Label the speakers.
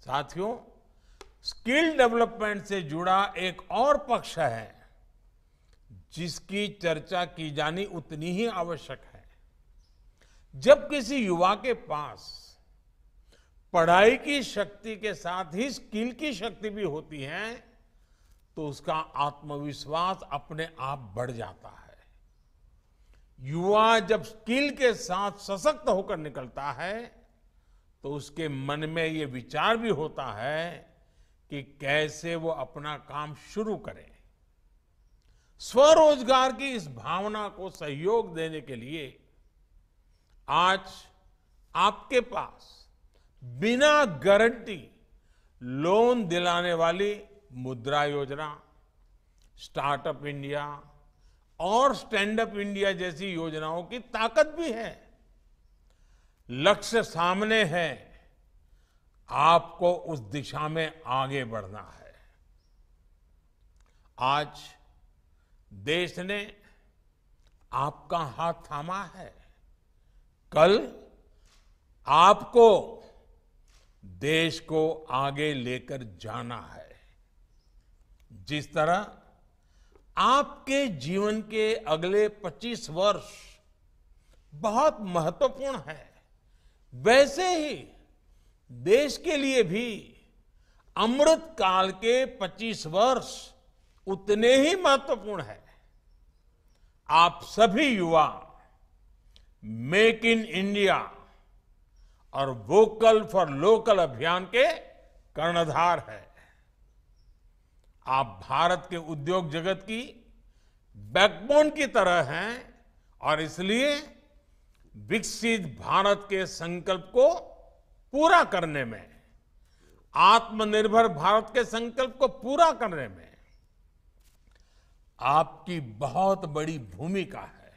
Speaker 1: साथियों skill development से जुड़ा एक और पक्ष है जिसकी चर्चा की जानी उतनी ही आवश्यक है जब किसी युवा के पास पढ़ाई की शक्ति के साथ ही स्किल की शक्ति भी होती है तो उसका आत्मविश्वास अपने आप बढ़ जाता है युवा जब स्किल के साथ सशक्त होकर निकलता है तो उसके मन में ये विचार भी होता है कि कैसे वो अपना काम शुरू करे स्वरोजगार की इस भावना को सहयोग देने के लिए आज आपके पास बिना गारंटी लोन दिलाने वाली मुद्रा योजना स्टार्टअप इंडिया और स्टैंडअप इंडिया जैसी योजनाओं की ताकत भी है लक्ष्य सामने है आपको उस दिशा में आगे बढ़ना है आज देश ने आपका हाथ थामा है कल आपको देश को आगे लेकर जाना है जिस तरह आपके जीवन के अगले 25 वर्ष बहुत महत्वपूर्ण है वैसे ही देश के लिए भी अमृत काल के 25 वर्ष उतने ही महत्वपूर्ण है आप सभी युवा मेक इन इंडिया और वोकल फॉर लोकल अभियान के कर्णधार है आप भारत के उद्योग जगत की बैकबोन की तरह हैं और इसलिए विकसित भारत के संकल्प को पूरा करने में आत्मनिर्भर भारत के संकल्प को पूरा करने में आपकी बहुत बड़ी भूमिका है